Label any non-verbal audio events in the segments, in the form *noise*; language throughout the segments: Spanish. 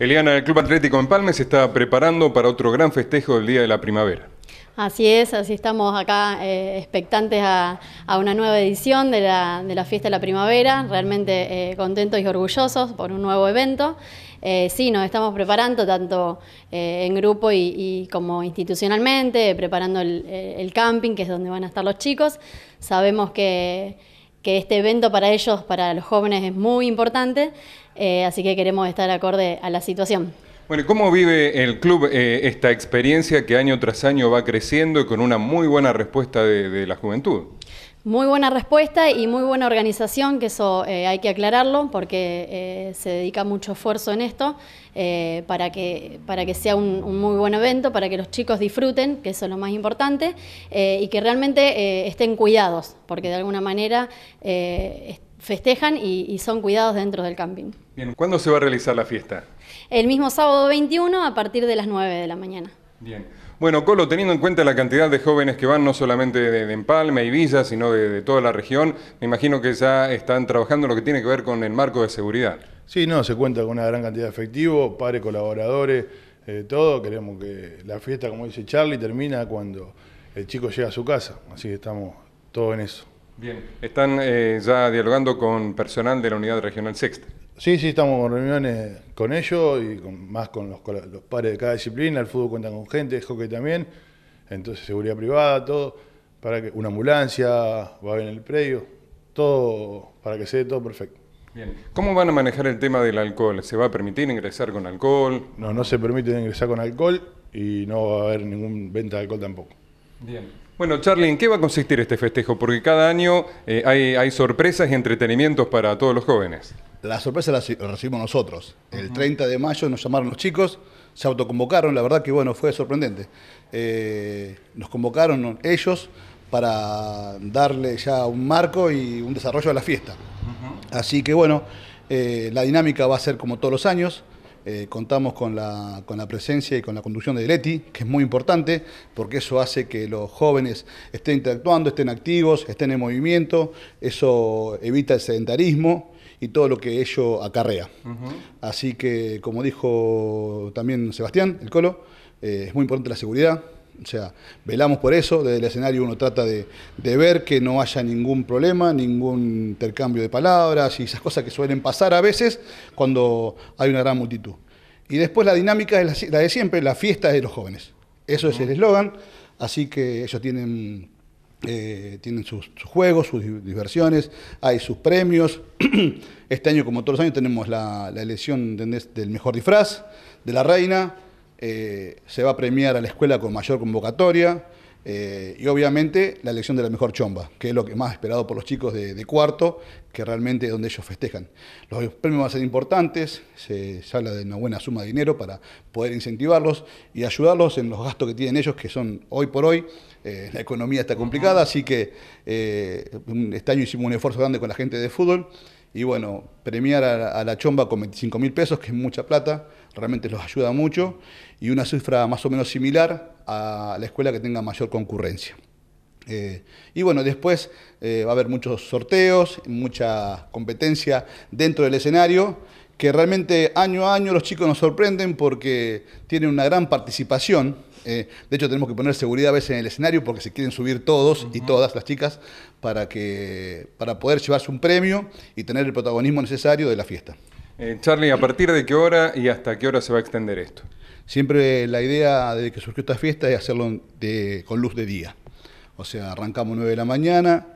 Eliana, el Club Atlético Empalme se está preparando para otro gran festejo del Día de la Primavera. Así es, así estamos acá eh, expectantes a, una nueva edición de la, Fiesta de la Primavera, realmente eh, contentos y orgullosos por un nuevo evento. Eh, sí, nos estamos preparando tanto en grupo y, como institucionalmente, preparando el, el camping, que es donde van a estar los chicos. Sabemos que que este evento para ellos, para los jóvenes, es muy importante, eh, así que queremos estar acorde a la situación. Bueno, ¿cómo vive el club eh, esta experiencia que año tras año va creciendo y con una muy buena respuesta de la juventud? Muy buena respuesta y muy buena organización, que eso eh, hay que aclararlo porque eh, se dedica mucho esfuerzo en esto eh, para, que, para que sea un, muy buen evento, para que los chicos disfruten, que eso es lo más importante, y que realmente estén cuidados, porque de alguna manera festejan y, y, son cuidados dentro del camping. Bien, ¿cuándo se va a realizar la fiesta? El mismo sábado 21 a partir de las 9 de la mañana. Bien. Bueno, Colo, teniendo en cuenta la cantidad de jóvenes que van no solamente de, Empalme y Villa, sino de, toda la región, me imagino que ya están trabajando lo que tiene que ver con el marco de seguridad. Sí, no, se cuenta con una gran cantidad de efectivos, pares, colaboradores, eh, todo. Queremos que la fiesta, como dice Charlie, termina cuando el chico llega a su casa. Así que estamos todos en eso. Bien, están eh, ya dialogando con personal de la Unidad Regional Sexta. Sí, sí, estamos en reuniones con ellos y más con los, pares de cada disciplina. El fútbol cuenta con gente, el hockey también. Entonces, seguridad privada, todo. para que Una ambulancia va a haber en el predio. Todo para que sea todo perfecto. Bien. ¿Cómo van a manejar el tema del alcohol? ¿Se va a permitir ingresar con alcohol? No, no se permite ingresar con alcohol y no va a haber ningún venta de alcohol tampoco. Bien. Bueno, Charlie, ¿en qué va a consistir este festejo? Porque cada año eh, hay, hay sorpresas y entretenimientos para todos los jóvenes la sorpresa la, recibimos nosotros. El 30 de mayo nos llamaron los chicos, se autoconvocaron, la verdad que bueno, fue sorprendente. Eh, nos convocaron ellos para darle ya un marco y un desarrollo a la fiesta. Así que bueno, eh, la dinámica va a ser como todos los años. Eh, contamos con la, con la, presencia y con la conducción de Leti, que es muy importante, porque eso hace que los jóvenes estén interactuando, estén activos, estén en movimiento, eso evita el sedentarismo, y todo lo que ello acarrea. Así que, como dijo también Sebastián, el Colo, eh, es muy importante la seguridad. O sea, velamos por eso, desde el escenario uno trata de, ver que no haya ningún problema, ningún intercambio de palabras y esas cosas que suelen pasar a veces cuando hay una gran multitud. Y después la dinámica es la, de siempre, la fiesta de los jóvenes. Eso es el eslogan, así que ellos tienen eh, tienen sus, juegos, sus diversiones, hay sus premios. *clears throat* Este año, como todos los años, tenemos la, elección del mejor disfraz de la reina. Eh, se va a premiar a la escuela con mayor convocatoria. Eh, y obviamente la elección de la mejor chomba, que es lo que más esperado por los chicos de, cuarto, que realmente es donde ellos festejan. Los premios van a ser importantes, se, habla de una buena suma de dinero para poder incentivarlos y ayudarlos en los gastos que tienen ellos, que son hoy por hoy eh, la economía está complicada, así que eh, este año hicimos un esfuerzo grande con la gente de fútbol. Y bueno, premiar a, la chomba con 25 mil pesos, que es mucha plata, realmente los ayuda mucho, y una cifra más o menos similar a la escuela que tenga mayor concurrencia. Eh, y bueno, después va a haber muchos sorteos, mucha competencia dentro del escenario, que realmente año a año los chicos nos sorprenden porque tienen una gran participación eh, de hecho, tenemos que poner seguridad a veces en el escenario porque se quieren subir todos y todas las chicas para, que, para poder llevarse un premio y tener el protagonismo necesario de la fiesta. Eh, Charlie, ¿a partir de qué hora y hasta qué hora se va a extender esto? Siempre la idea de que surgió esta fiesta es hacerlo con luz de día. O sea, arrancamos 9 de la mañana,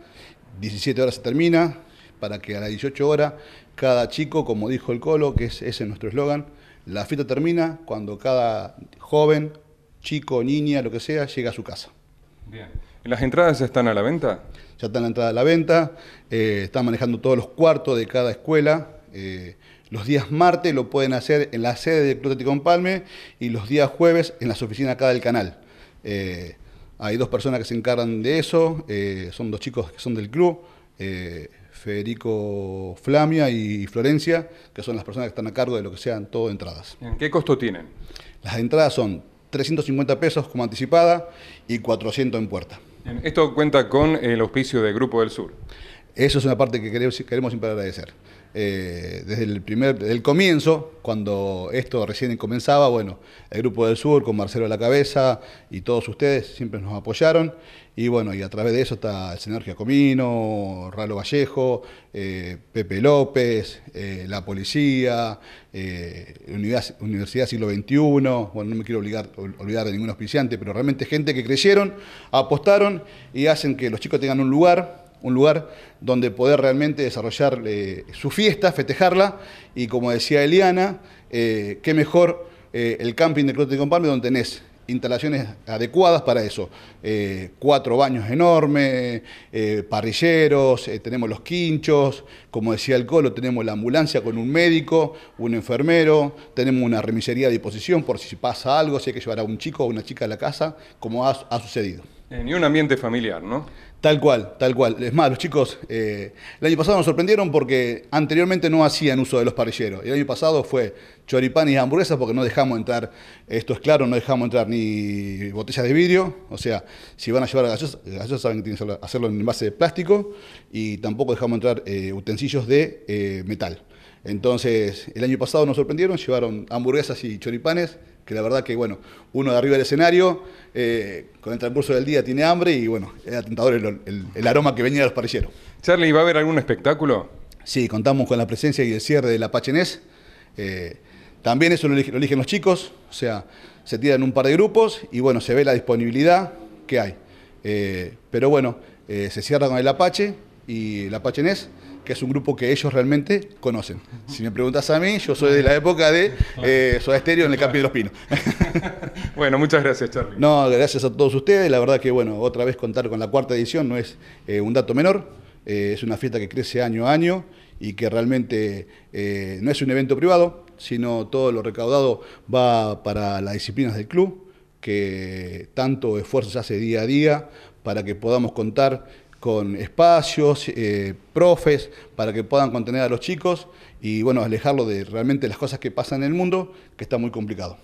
17 horas se termina, para que a las 18 horas cada chico, como dijo el Colo, que es ese es nuestro eslogan, la fiesta termina cuando cada joven chico, niña, lo que sea, llega a su casa. Bien. ¿Las entradas están a la venta? Ya están la entrada a la venta, eh, están manejando todos los cuartos de cada escuela. Eh, los días martes lo pueden hacer en la sede del Club Atlético Palme y los días jueves en las oficinas acá del canal. Eh, hay dos personas que se encargan de eso, son dos chicos que son del club, Federico Flamia y Florencia, que son las personas que están a cargo de lo que sean todo entradas. ¿En qué costo tienen? Las entradas son 350 pesos como anticipada y 400 en puerta. Esto cuenta con el auspicio de Grupo del Sur. Eso es una parte que queremos siempre agradecer. Eh, desde el primer, comienzo, cuando esto recién comenzaba, bueno, el Grupo del Sur con Marcelo a la cabeza y todos ustedes siempre nos apoyaron. Y bueno, y a través de eso está el señor Comino, Ralo Vallejo, eh, Pepe López, eh, la policía, Universidad, Siglo XXI, bueno, no me quiero obligar, olvidar de ningún auspiciante, pero realmente gente que creyeron, apostaron y hacen que los chicos tengan un lugar un lugar donde poder realmente desarrollar eh, su fiesta, festejarla, y como decía Eliana, eh, qué mejor eh, el camping de de Compalme donde tenés instalaciones adecuadas para eso. cuatro baños enormes, parrilleros, tenemos los quinchos, como decía el Colo, tenemos la ambulancia con un médico, un enfermero, tenemos una remisería a disposición por si pasa algo, si hay que llevar a un chico o una chica a la casa, como ha sucedido. Ni un ambiente familiar, ¿no? Tal cual, tal cual. Es más, los chicos eh, el año pasado nos sorprendieron porque anteriormente no hacían uso de los parrilleros. El año pasado fue choripanes y hamburguesas porque no dejamos entrar, esto es claro, no dejamos entrar ni botellas de vidrio. O sea, si van a llevar las gallos saben que tienen que hacerlo en envase de plástico y tampoco dejamos entrar eh, utensilios de eh, metal. Entonces, el año pasado nos sorprendieron, llevaron hamburguesas y choripanes que la verdad que, bueno, uno de arriba del escenario, eh, con el transcurso del día tiene hambre y, bueno, es atentador el, aroma que venía de los parrilleros. Charlie, ¿va a haber algún espectáculo? Sí, contamos con la presencia y el cierre del Apache e Eh, también eso lo, eligen los chicos, o sea, se tiran un par de grupos y, bueno, se ve la disponibilidad que hay. Eh, pero bueno, eh, se cierra con el Apache y el Apache NES que es un grupo que ellos realmente conocen. Si me preguntas a mí, yo soy de la época de eh, Soda en el campo de los Pinos. *laughs* bueno, muchas gracias, Charlie. No, gracias a todos ustedes. La verdad que, bueno, otra vez contar con la cuarta edición no es eh, un dato menor. Eh, es una fiesta que crece año a año y que realmente eh, no es un evento privado, sino todo lo recaudado va para las disciplinas del club, que tanto esfuerzo se hace día a día para que podamos contar con espacios, eh, profes, para que puedan contener a los chicos y bueno, alejarlo de realmente las cosas que pasan en el mundo, que está muy complicado.